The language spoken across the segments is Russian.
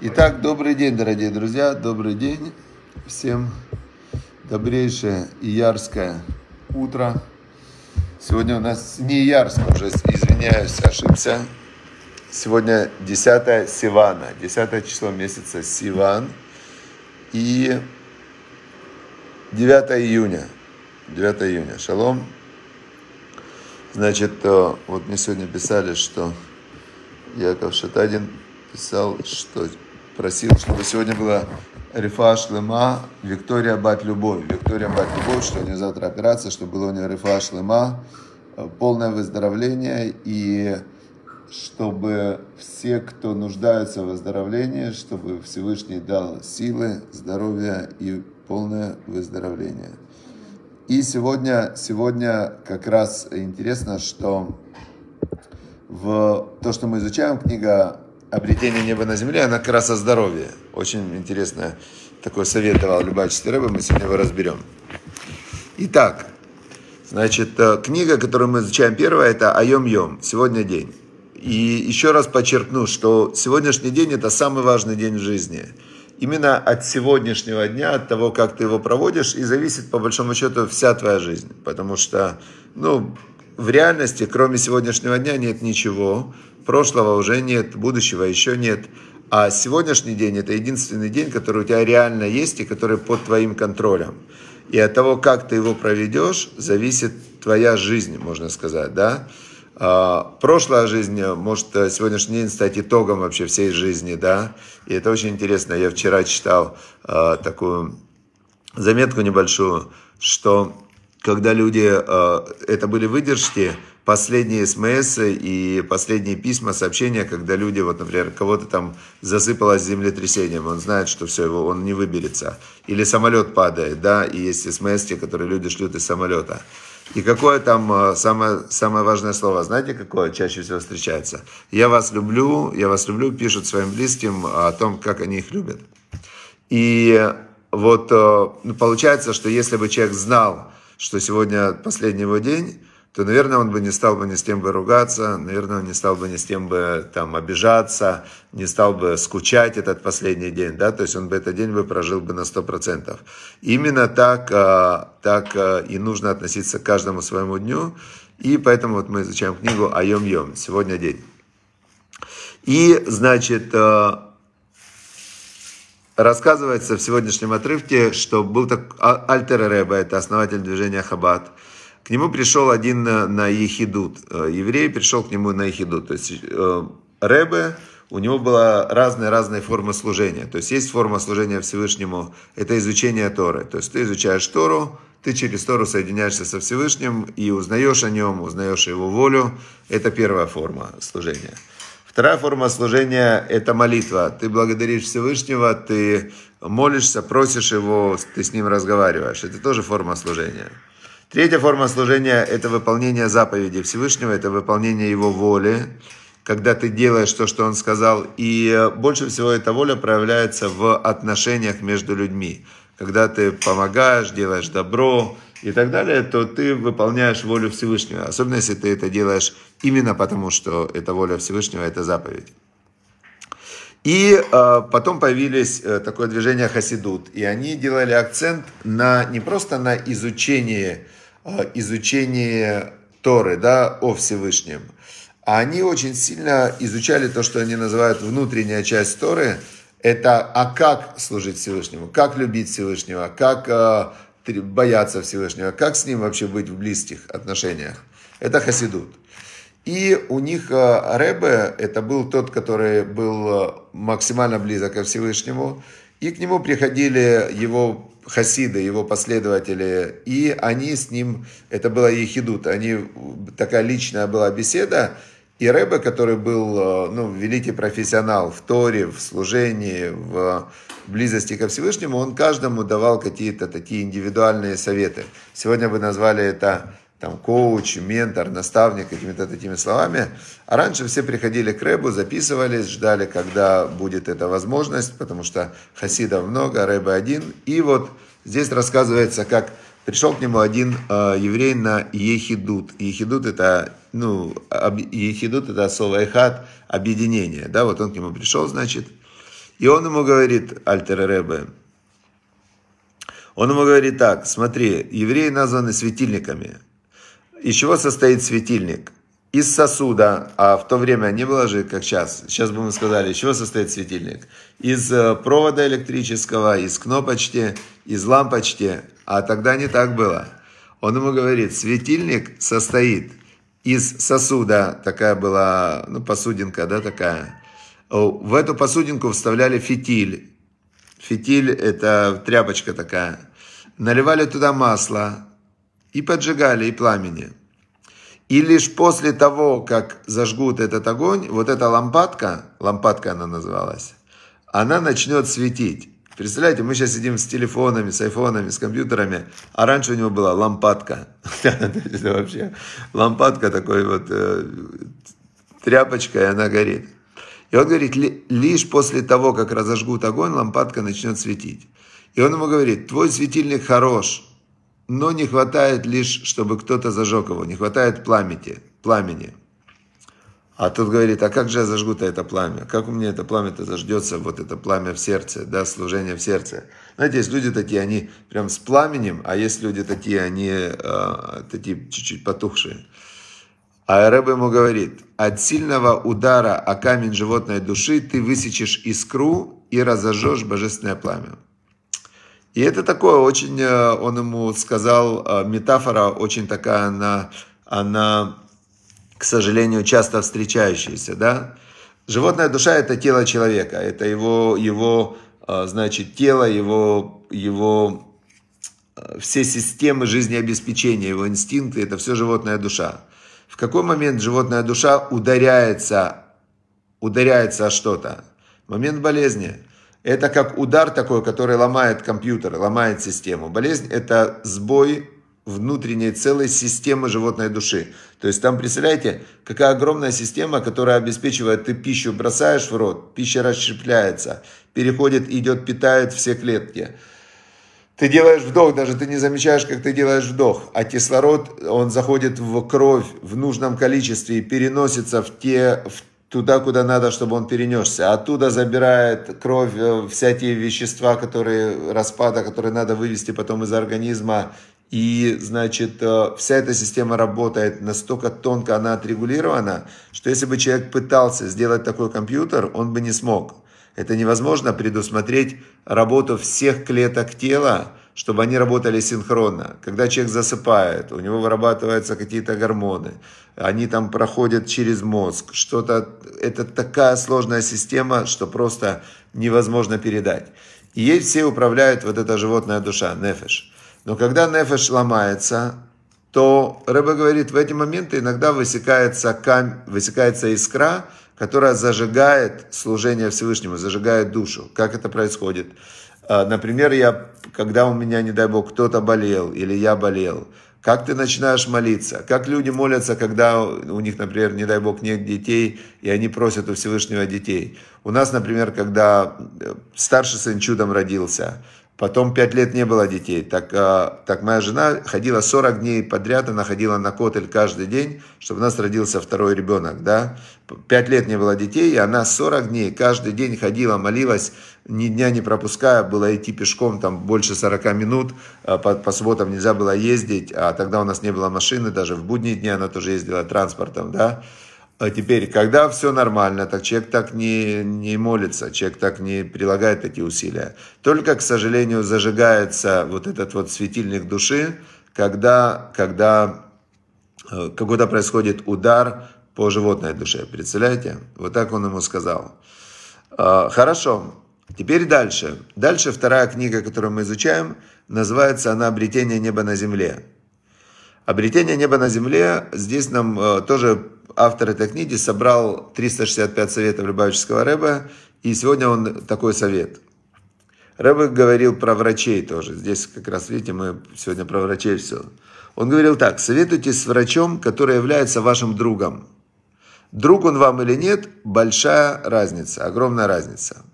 Итак, добрый день, дорогие друзья, добрый день всем. Добрейшее иярское утро. Сегодня у нас не Ярск, уже извиняюсь, ошибся. Сегодня 10 Сивана, 10 число месяца Сиван. И 9 июня. 9 июня. Шалом. Значит, э, вот мне сегодня писали, что Яков Шатадин писал, что просил, чтобы сегодня была Рифа Шлема, Виктория Бать Любовь. Виктория Бать Любовь, что у нее завтра операция, чтобы было у нее Рифа Шлема, э, полное выздоровление и чтобы все, кто нуждается в выздоровлении, чтобы Всевышний дал силы, здоровья и полное выздоровление. И сегодня, сегодня как раз интересно, что в то, что мы изучаем, книга обретение неба на земле, она как раз о здоровье. Очень интересно такой советовал Любавичский Рэбе, мы сегодня его разберем. Итак, значит, э, книга, которую мы изучаем первая, это «Айом-йом», «Сегодня день». И еще раз подчеркну, что сегодняшний день – это самый важный день в жизни. Именно от сегодняшнего дня, от того, как ты его проводишь, и зависит, по большому счету, вся твоя жизнь. Потому что, ну, в реальности, кроме сегодняшнего дня, нет ничего, Прошлого уже нет, будущего еще нет. А сегодняшний день – это единственный день, который у тебя реально есть и который под твоим контролем. И от того, как ты его проведешь, зависит твоя жизнь, можно сказать, да. А, прошлая жизнь может сегодняшний день стать итогом вообще всей жизни, да. И это очень интересно. Я вчера читал а, такую заметку небольшую, что когда люди, а, это были выдержки последние смс и последние письма, сообщения, когда люди, вот, например, кого-то там засыпало землетрясением, он знает, что все, его, он не выберется. Или самолет падает, да, и есть смс, которые люди шлют из самолета. И какое там э, самое, самое важное слово, знаете, какое чаще всего встречается? Я вас люблю, я вас люблю, пишут своим близким о том, как они их любят. И вот э, получается, что если бы человек знал, что сегодня последний его день, то, наверное, он бы не стал бы ни с тем бы ругаться, наверное, он не стал бы ни с тем бы там обижаться, не стал бы скучать этот последний день, да, то есть он бы этот день бы прожил бы на 100%. Именно так, э, так э, и нужно относиться к каждому своему дню, и поэтому вот мы изучаем книгу «Айом-йом», «Сегодня день». И, значит, э, рассказывается в сегодняшнем отрывке, что был так а, Альтер Рэба, это основатель движения Хаббат, к нему пришел один на, э, на Ехидут, э, еврей пришел к нему на Ехидут. То есть э, Ребе, у него была разная разная форма служения. То есть есть форма служения Всевышнему, это изучение Торы. То есть ты изучаешь Тору, ты через Тору соединяешься со Всевышним и узнаешь о нем, узнаешь его волю. Это первая форма служения. Вторая форма служения – это молитва. Ты благодаришь Всевышнего, ты молишься, просишь его, ты с ним разговариваешь. Это тоже форма служения. Третья форма служения – это выполнение заповеди Всевышнего, это выполнение Его воли, когда ты делаешь то, что Он сказал. И э, больше всего эта воля проявляется в отношениях между людьми. Когда ты помогаешь, делаешь добро и так далее, то ты выполняешь волю Всевышнего. Особенно, если ты это делаешь именно потому, что это воля Всевышнего, это заповедь. И э, потом появились э, такое движение хасидут, и они делали акцент на не просто на изучение Э, изучение Торы, да, о Всевышнем. А они очень сильно изучали то, что они называют внутренняя часть Торы. Это а как служить Всевышнему, как любить Всевышнего, как э, бояться Всевышнего, как с ним вообще быть в близких отношениях. Это хасидут. И у них э, Ребе, это был тот, который был максимально близок ко Всевышнему, и к нему приходили его хасиды, его последователи, и они с ним, это была Ехидут, они, такая личная была беседа, и Рэбе, который был э, ну, великий профессионал в Торе, в служении, в близости ко Всевышнему, он каждому давал какие-то такие индивидуальные советы. Сегодня бы назвали это там, коуч, ментор, наставник, какими-то такими словами. А раньше все приходили к Рэбу, записывались, ждали, когда будет эта возможность, потому что хасидов много, Рэба один. И вот здесь рассказывается, как пришел к нему один э, еврей на Ехидут. Ехидут это, ну, об, Ехидут это слово Эхат, объединение, да, вот он к нему пришел, значит, и он ему говорит, Альтер Рэбе, он ему говорит так, смотри, евреи названы светильниками, из чего состоит светильник? Из сосуда, а в то время не было же, как сейчас. Сейчас бы мы сказали, из чего состоит светильник? Из э, провода электрического, из кнопочки, из лампочки. А тогда не так было. Он ему говорит, светильник состоит из сосуда, такая была, ну, посудинка, да, такая. В эту посудинку вставляли фитиль. Фитиль – это тряпочка такая. Наливали туда масло, и поджигали и пламени. И лишь после того, как зажгут этот огонь, вот эта лампадка, лампадка она называлась, она начнет светить. Представляете, мы сейчас сидим с телефонами, с айфонами, с компьютерами, а раньше у него была лампадка. Это вообще лампадка такой вот э, тряпочка, и она горит. И он говорит, лишь после того, как разожгут огонь, лампадка начнет светить. И он ему говорит, твой светильник хорош, но не хватает лишь, чтобы кто-то зажег его, не хватает пламени. пламени. А тут говорит, а как же я зажгу-то это пламя? Как у меня это пламя-то зажжется вот это пламя в сердце, да, служение в сердце? Знаете, есть люди такие, они прям с пламенем, а есть люди такие, они э, такие чуть-чуть потухшие. А Рэб ему говорит, от сильного удара о камень животной души ты высечешь искру и разожжешь божественное пламя. И это такое очень, э, он ему сказал, э, метафора очень такая, она, она к сожалению, часто встречающаяся, да. Животная душа – это тело человека, это его, его э, значит, тело, его, его все системы жизнеобеспечения, его инстинкты – это все животная душа. В какой момент животная душа ударяется, ударяется о что-то? Момент болезни – это как удар такой, который ломает компьютер, ломает систему. Болезнь – это сбой внутренней целой системы животной души. То есть там, представляете, какая огромная система, которая обеспечивает, ты пищу бросаешь в рот, пища расщепляется, переходит, идет, питает все клетки. Ты делаешь вдох, даже ты не замечаешь, как ты делаешь вдох. А кислород, он заходит в кровь в нужном количестве и переносится в те, в туда, куда надо, чтобы он перенесся. Оттуда забирает кровь, э, всякие вещества, которые распада, которые надо вывести потом из организма. И, значит, э, вся эта система работает настолько тонко, она отрегулирована, что если бы человек пытался сделать такой компьютер, он бы не смог. Это невозможно предусмотреть работу всех клеток тела, чтобы они работали синхронно. Когда человек засыпает, у него вырабатываются какие-то гормоны, они там проходят через мозг, что-то, это такая сложная система, что просто невозможно передать. И ей все управляют вот эта животная душа, нефеш. Но когда нефеш ломается, то Рэбе говорит, в эти моменты иногда высекается, кам... высекается искра, которая зажигает служение Всевышнему, зажигает душу. Как это происходит? А, например, я, когда у меня, не дай бог, кто-то болел или я болел, как ты начинаешь молиться, как люди молятся, когда у них, например, не дай бог, нет детей, и они просят у Всевышнего детей. У нас, например, когда э, старший сын чудом родился, Потом пять лет не было детей. Так, а, так моя жена ходила 40 дней подряд, она ходила на котель каждый день, чтобы у нас родился второй ребенок. Да? Пять лет не было детей, и она 40 дней каждый день ходила, молилась, ни дня не пропуская. Было идти пешком там больше 40 минут, а, по, по субботам нельзя было ездить, а тогда у нас не было машины, даже в будние дни она тоже ездила транспортом. Да? А теперь, когда все нормально, так человек так не, не молится, человек так не прилагает эти усилия. Только, к сожалению, зажигается вот этот вот светильник души, когда, когда какой-то э, происходит удар по животной душе. Представляете? Вот так он ему сказал. А, хорошо. Теперь дальше. Дальше вторая книга, которую мы изучаем, называется она «Обретение неба на земле». Обретение неба на земле. Здесь нам э, тоже автор этой книги собрал 365 советов Любавического Рэба. И сегодня он такой совет. Рэбе говорил про врачей тоже. Здесь как раз, видите, мы сегодня про врачей все. Он говорил так, советуйтесь с врачом, который является вашим другом. Друг он вам или нет, большая разница, огромная разница.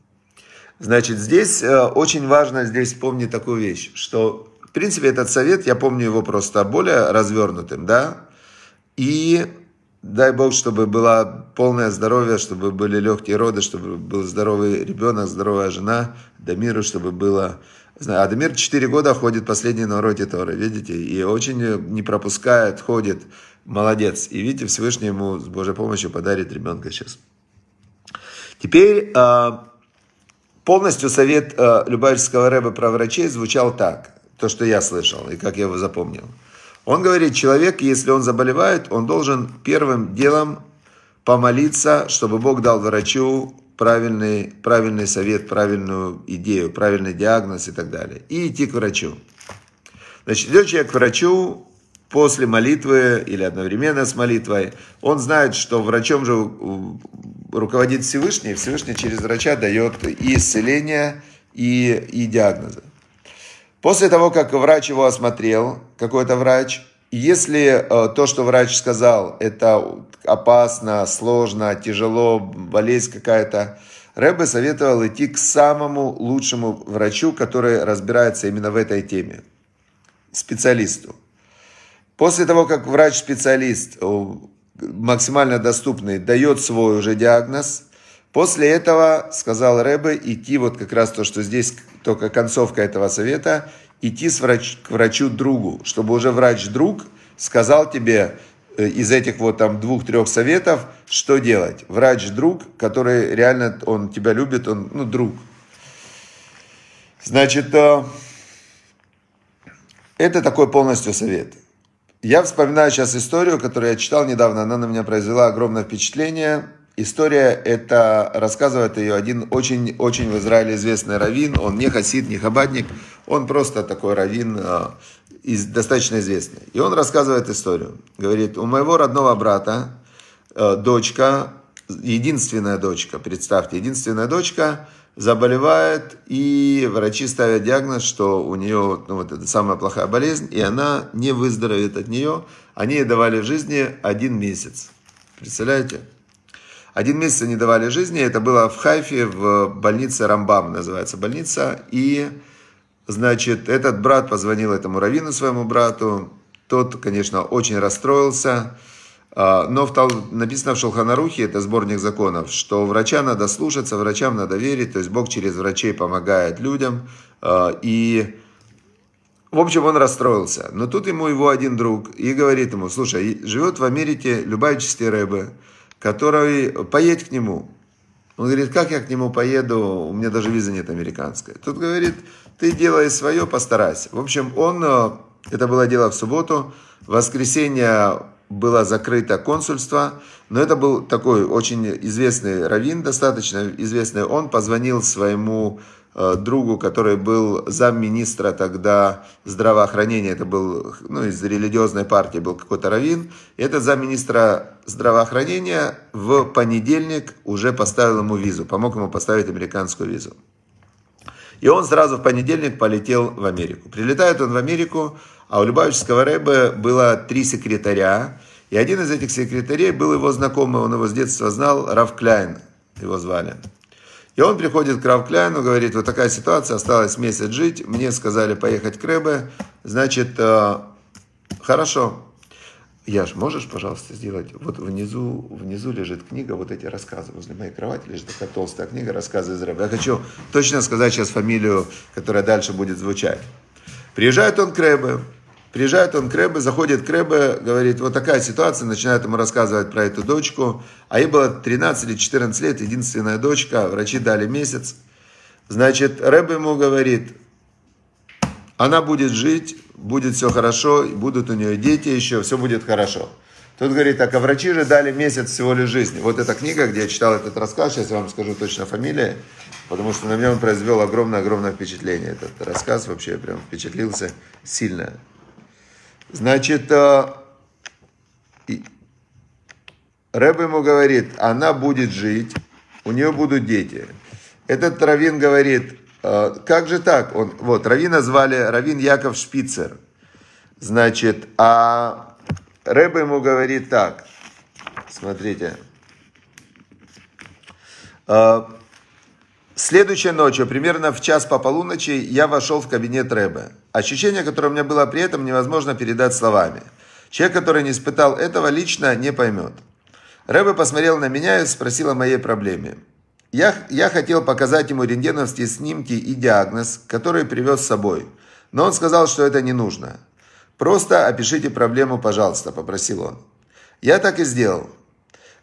Значит, здесь э, очень важно здесь помнить такую вещь, что принципе, этот совет, я помню его просто более развернутым, да, и дай Бог, чтобы было полное здоровье, чтобы были легкие роды, чтобы был здоровый ребенок, здоровая жена, Дамиру, чтобы было... Знаю, Адамир 4 года ходит последний на уроке Торы, видите, и очень не пропускает, ходит, молодец. И видите, Всевышний ему с Божьей помощью подарит ребенка сейчас. Теперь а, полностью совет а, Любавичского Рэба про врачей звучал так то, что я слышал и как я его запомнил. Он говорит, человек, если он заболевает, он должен первым делом помолиться, чтобы Бог дал врачу правильный, правильный совет, правильную идею, правильный диагноз и так далее. И идти к врачу. Значит, идет человек к врачу после молитвы или одновременно с молитвой. Он знает, что врачом же э, руководит Всевышний, и Всевышний через врача дает и исцеление, и, и диагнозы. После того, как врач его осмотрел, какой-то врач, если э, то, что врач сказал, это опасно, сложно, тяжело, болезнь какая-то, Рэбе советовал идти к самому лучшему врачу, который разбирается именно в этой теме, специалисту. После того, как врач-специалист э, максимально доступный дает свой уже диагноз, После этого сказал Рэбе идти, вот как раз то, что здесь только концовка этого совета, идти с врач, к врачу-другу, чтобы уже врач-друг сказал тебе э, из этих вот там двух-трех советов, что делать. Врач-друг, который реально, он тебя любит, он, ну, друг. Значит, э, это такой полностью совет. Я вспоминаю сейчас историю, которую я читал недавно, она на меня произвела огромное впечатление. История это рассказывает ее один очень-очень в Израиле известный раввин. Он не хасид, не хабадник. Он просто такой раввин э, достаточно известный. И он рассказывает историю. Говорит, у моего родного брата э, дочка, единственная дочка, представьте, единственная дочка заболевает, и врачи ставят диагноз, что у нее ну, вот это самая плохая болезнь, и она не выздоровеет от нее. Они ей давали в жизни один месяц. Представляете? Один месяц они давали жизни, это было в Хайфе, в больнице Рамбам называется больница. И, значит, этот брат позвонил этому раввину, своему брату. Тот, конечно, очень расстроился. А, но в Тал... написано в Шелханарухе, это сборник законов, что врача надо слушаться, врачам надо верить, то есть Бог через врачей помогает людям. А, и, в общем, он расстроился. Но тут ему его один друг и говорит ему, слушай, живет в Америке любая Любавич Стеребе, который поедет к нему. Он говорит, как я к нему поеду, у меня даже виза нет американская. Тут говорит, ты делай свое, постарайся. В общем, он, э, это было дело в субботу, в воскресенье было закрыто консульство, но это был такой очень известный раввин, достаточно известный, он позвонил своему Э, другу, который был замминистра тогда здравоохранения, это был ну, из религиозной партии был какой-то раввин, и этот замминистра здравоохранения в понедельник уже поставил ему визу, помог ему поставить американскую визу. И он сразу в понедельник полетел в Америку. Прилетает он в Америку, а у Любавического Рэбе было три секретаря, и один из этих секретарей был его знакомый, он его с детства знал, Рав Кляйн его звали. И он приходит к Рав говорит, вот такая ситуация, осталось месяц жить, мне сказали поехать к Рэбе, значит, э, хорошо. Яш, можешь, пожалуйста, сделать? Вот внизу, внизу лежит книга, вот эти рассказы. Возле моей кровати лежит такая толстая книга «Рассказы из Рэбе». Я хочу точно сказать сейчас фамилию, которая дальше будет звучать. Приезжает он к Рэбе, Приезжает он к Рэбе, заходит к Рэбе, говорит, вот такая ситуация, начинает ему рассказывать про эту дочку. А ей было 13 или 14 лет, единственная дочка, врачи дали месяц. Значит, Рэбе ему говорит, она будет жить, будет все хорошо, будут у нее дети еще, все будет хорошо. Тут говорит, так, а врачи же дали месяц всего лишь жизни. Вот эта книга, где я читал этот рассказ, сейчас я вам скажу точно фамилия, потому что на меня он произвел огромное-огромное впечатление. Этот рассказ вообще прям впечатлился сильно. Значит, э, Рэб ему говорит, она будет жить, у нее будут дети. Этот Равин говорит, э, как же так? Он, вот, Равина звали Равин Яков Шпицер. Значит, а Рэб ему говорит так, смотрите, э, Следующей ночью, примерно в час по полуночи, я вошел в кабинет Рэбе. Ощущение, которое у меня было при этом, невозможно передать словами. Человек, который не испытал этого, лично не поймет. Рэбе посмотрел на меня и спросил о моей проблеме. Я, я хотел показать ему рентгеновские снимки и диагноз, который привез с собой. Но он сказал, что это не нужно. «Просто опишите проблему, пожалуйста», – попросил он. Я так и сделал.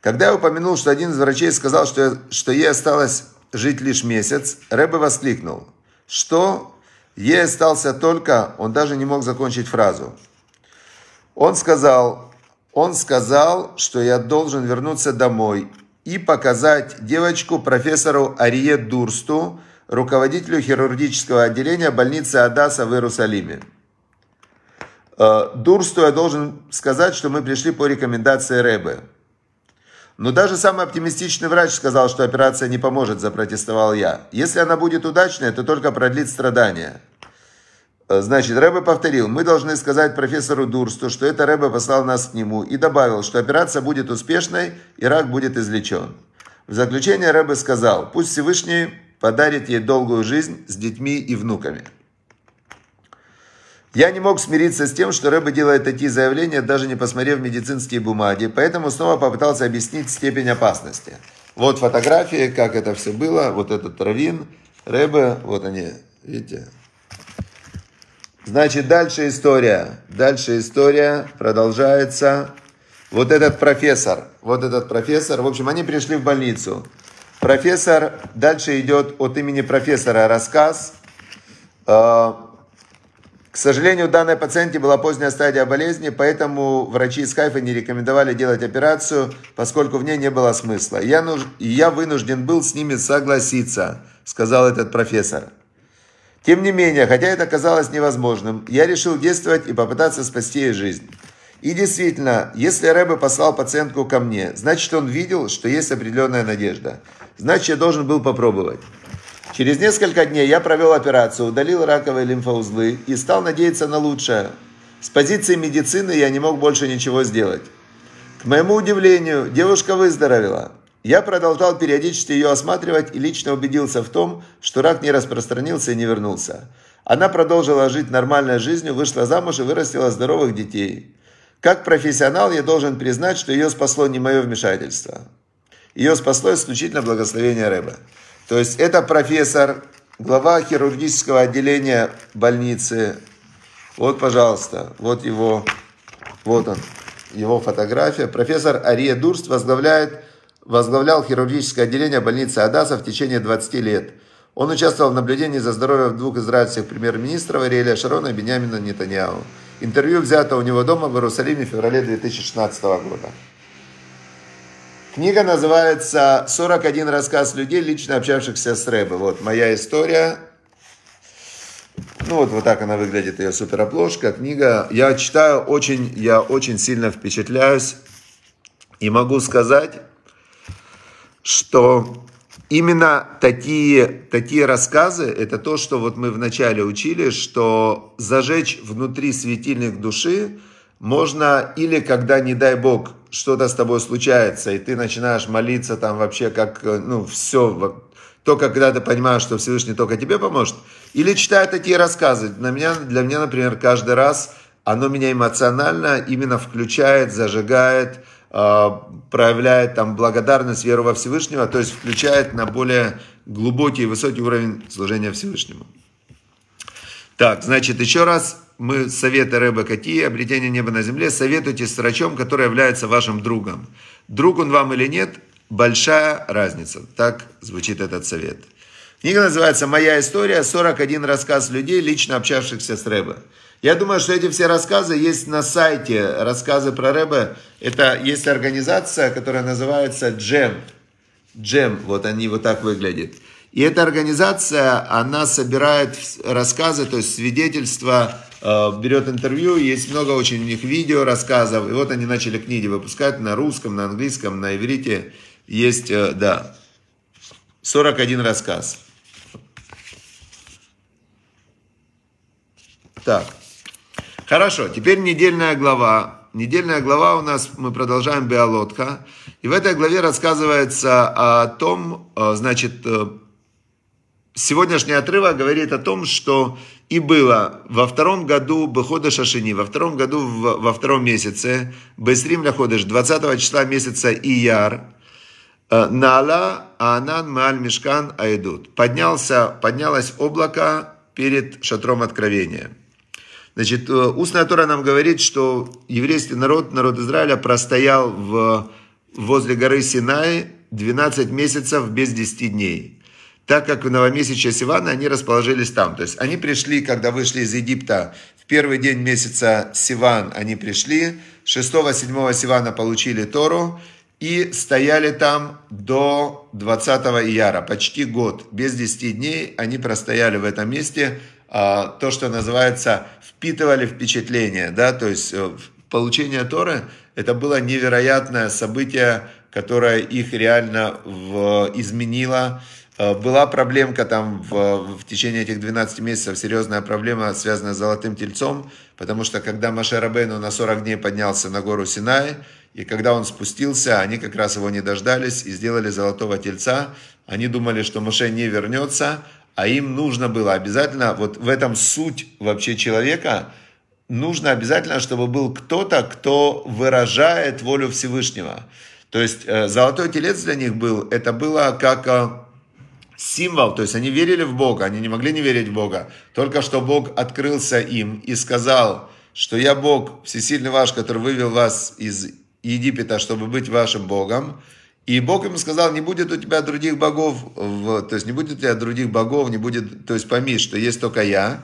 Когда я упомянул, что один из врачей сказал, что, я, что ей осталось жить лишь месяц, Рэбе воскликнул, что ей остался только, он даже не мог закончить фразу. Он сказал, он сказал, что я должен вернуться домой и показать девочку профессору Арие Дурсту, руководителю хирургического отделения больницы Адаса в Иерусалиме. Э, Дурсту я должен сказать, что мы пришли по рекомендации Рэбе. Но даже самый оптимистичный врач сказал, что операция не поможет, запротестовал я. Если она будет удачной, то только продлит страдания. Э, значит, Рэбе повторил, мы должны сказать профессору Дурсту, что это Рэбе послал нас к нему и добавил, что операция будет успешной и рак будет излечен. В заключение Рэбе сказал, пусть Всевышний подарит ей долгую жизнь с детьми и внуками. Я не мог смириться с тем, что Рэбе делает такие заявления, даже не посмотрев медицинские бумаги, поэтому снова попытался объяснить степень опасности. Вот фотографии, как это все было, вот этот травин, Рэбе, вот они, видите. Значит, дальше история. Дальше история продолжается. Вот этот профессор, вот этот профессор, в общем, они пришли в больницу. Профессор, дальше идет от имени профессора рассказ. А, к сожалению, у данной пациентки была поздняя стадия болезни, поэтому врачи из Хайфа не рекомендовали делать операцию, поскольку в ней не было смысла. Я, нуж... я вынужден был с ними согласиться, сказал этот профессор. Тем не менее, хотя это казалось невозможным, я решил действовать и попытаться спасти ей жизнь. И действительно, если Рэбе послал пациентку ко мне, значит он видел, что есть определенная надежда. Значит, я должен был попробовать. Через несколько дней я провел операцию, удалил раковые лимфоузлы и стал надеяться на лучшее. С позиции медицины я не мог больше ничего сделать. К моему удивлению, девушка выздоровела. Я продолжал периодически ее осматривать и лично убедился в том, что рак не распространился и не вернулся. Она продолжила жить нормальной жизнью, вышла замуж и вырастила здоровых детей. Как профессионал я должен признать, что ее спасло не мое вмешательство. Ее спасло исключительно благословение Рэба. То есть это профессор, глава хирургического отделения больницы. Вот, пожалуйста, вот его, вот он, его фотография. Профессор Ария Дурст возглавляет, возглавлял хирургическое отделение больницы Адаса в течение 20 лет. Он участвовал в наблюдении за здоровьем двух израильских премьер-министров Ариэля Шарона и Бениамина Нетаньяу. Интервью взято у него дома в Иерусалиме в феврале 2016 года. Книга называется «41 рассказ людей, лично общавшихся с Рэбе». Вот моя история. Ну вот, вот так она выглядит, ее суперобложка, книга. Я читаю очень, я очень сильно впечатляюсь. И могу сказать, что именно такие, такие рассказы, это то, что вот мы вначале учили, что зажечь внутри светильник души – можно или когда, не дай бог, что-то с тобой случается, и ты начинаешь молиться там вообще как, э, ну, все, только когда ты понимаешь, что Всевышний только тебе поможет. Или читая такие рассказы. На меня, для меня, например, каждый раз оно меня эмоционально именно включает, зажигает, э, проявляет там благодарность, веру во Всевышнего, то есть включает на более глубокий и высокий уровень служения Всевышнему. Так, значит, еще раз мы советы Рэба Кати, обретение неба на земле, советуйтесь с врачом, который является вашим другом. Друг он вам или нет, большая разница. Так звучит этот совет. Книга называется «Моя история. 41 рассказ людей, лично общавшихся с Рэбе». Я думаю, что эти все рассказы есть на сайте «Рассказы про Рэбе». Это есть организация, которая называется «Джем». «Джем», вот они вот так выглядят. И эта организация, она собирает рассказы, то есть свидетельства Э, берет интервью, есть много очень у них видео, рассказов, и вот они начали книги выпускать на русском, на английском, на иврите, есть, э, да, 41 рассказ. Так, хорошо, теперь недельная глава. Недельная глава у нас, мы продолжаем Беолотка, и в этой главе рассказывается о том, э, значит, сегодняшний отрывок говорит о том, что и было во втором году Бехода Шашини, во втором году, в, во втором месяце, Бесрим Ляходыш, 20 числа месяца Ияр, э, Нала аанан Мааль Мешкан Айдут. Поднялся, поднялось облако перед шатром откровения. Значит, э, устная Тора нам говорит, что еврейский народ, народ Израиля, простоял в, возле горы Синай 12 месяцев без 10 дней так как в новомесячье Сивана они расположились там. То есть они пришли, когда вышли из Египта, в первый день месяца Сиван они пришли, 6-7 Сивана получили Тору и стояли там до 20 Ияра, почти год, без 10 дней они простояли в этом месте, а, то, что называется, впитывали впечатление, да, то есть э, получение Торы, это было невероятное событие, которая их реально в, изменила. Э, была проблемка там в, в течение этих 12 месяцев, серьезная проблема, связанная с золотым тельцом, потому что когда Маше Рабейну на 40 дней поднялся на гору Синай, и когда он спустился, они как раз его не дождались и сделали золотого тельца. Они думали, что Маше не вернется, а им нужно было обязательно, вот в этом суть вообще человека, нужно обязательно, чтобы был кто-то, кто выражает волю Всевышнего. То есть э, золотой телец для них был, это было как э, символ, то есть они верили в Бога, они не могли не верить в Бога. Только что Бог открылся им и сказал, что я Бог, всесильный ваш, который вывел вас из Египта, чтобы быть вашим Богом. И Бог им сказал, не будет у тебя других богов, то есть не будет у тебя других богов, не будет, то есть пойми, что есть только я.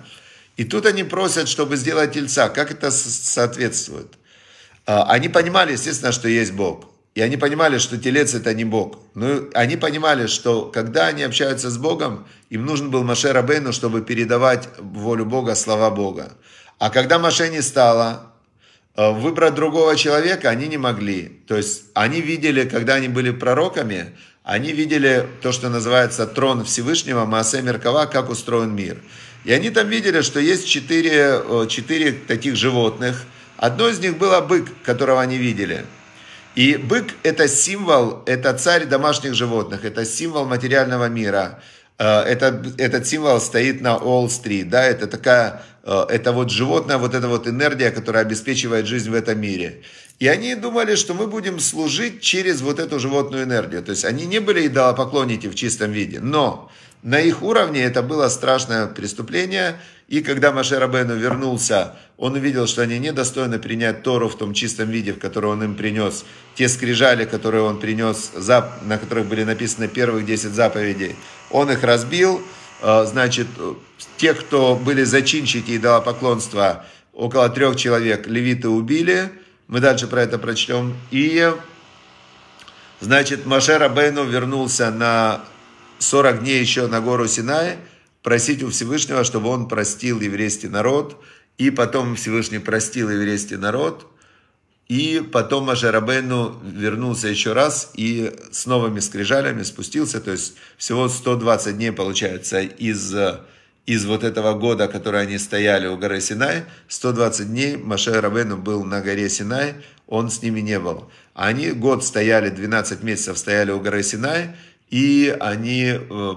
И тут они просят, чтобы сделать тельца. Как это соответствует? А, они понимали, естественно, что есть Бог. И они понимали, что телец это не Бог. Но они понимали, что когда они общаются с Богом, им нужен был Маше Рабейну, чтобы передавать волю Бога, слова Бога. А когда Маше не стало, э, выбрать другого человека они не могли. То есть они видели, когда они были пророками, они видели то, что называется трон Всевышнего, Маасе Меркава, как устроен мир. И они там видели, что есть четыре, э, четыре таких животных. Одно из них было бык, которого они видели – и бык – это символ, это царь домашних животных, это символ материального мира. Э, это, этот символ стоит на Уолл-стрит, да, это такая, э, это вот животное, вот эта вот энергия, которая обеспечивает жизнь в этом мире. И они думали, что мы будем служить через вот эту животную энергию. То есть они не были идолопоклонники в чистом виде, но на их уровне это было страшное преступление, и когда Маше Рабену вернулся, он увидел, что они недостойны принять Тору в том чистом виде, в котором он им принес, те скрижали, которые он принес, на которых были написаны первых 10 заповедей, он их разбил, э, значит, те, кто были зачинщики и поклонство, около трех человек левиты убили, мы дальше про это прочтем, и, значит, Маше Рабейну вернулся на 40 дней еще на гору Синай, просить у Всевышнего, чтобы он простил еврейский народ, и потом Всевышний простил еврейский народ, и потом Машарабену вернулся еще раз и с новыми скрижалями спустился, то есть всего 120 дней получается из, из вот этого года, который они стояли у горы Синай, 120 дней Маше Рабену был на горе Синай, он с ними не был. Они год стояли, 12 месяцев стояли у горы Синай, и они э,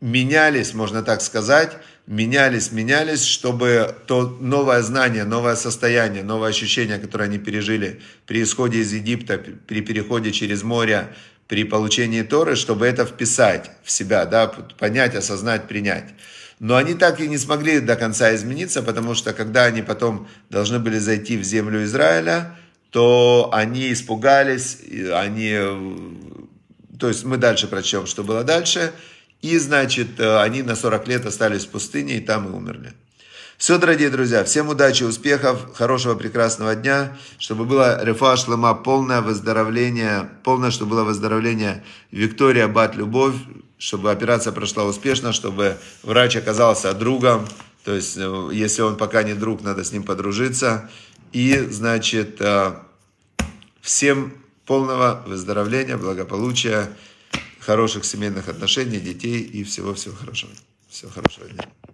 менялись, можно так сказать, менялись, менялись, чтобы то новое знание, новое состояние, новое ощущение, которое они пережили при исходе из Египта, при переходе через море, при получении Торы, чтобы это вписать в себя, да, понять, осознать, принять. Но они так и не смогли до конца измениться, потому что когда они потом должны были зайти в землю Израиля, то они испугались, они э, то есть мы дальше прочтем, что было дальше. И, значит, э, они на 40 лет остались в пустыне, и там и умерли. Все, дорогие друзья, всем удачи, успехов, хорошего, прекрасного дня, чтобы было рефа шлема, полное выздоровление, полное, чтобы было выздоровление Виктория Бат Любовь, чтобы операция прошла успешно, чтобы врач оказался другом, то есть, э, если он пока не друг, надо с ним подружиться. И, значит, э, всем полного выздоровления, благополучия, хороших семейных отношений, детей и всего-всего хорошего. Всего хорошего дня.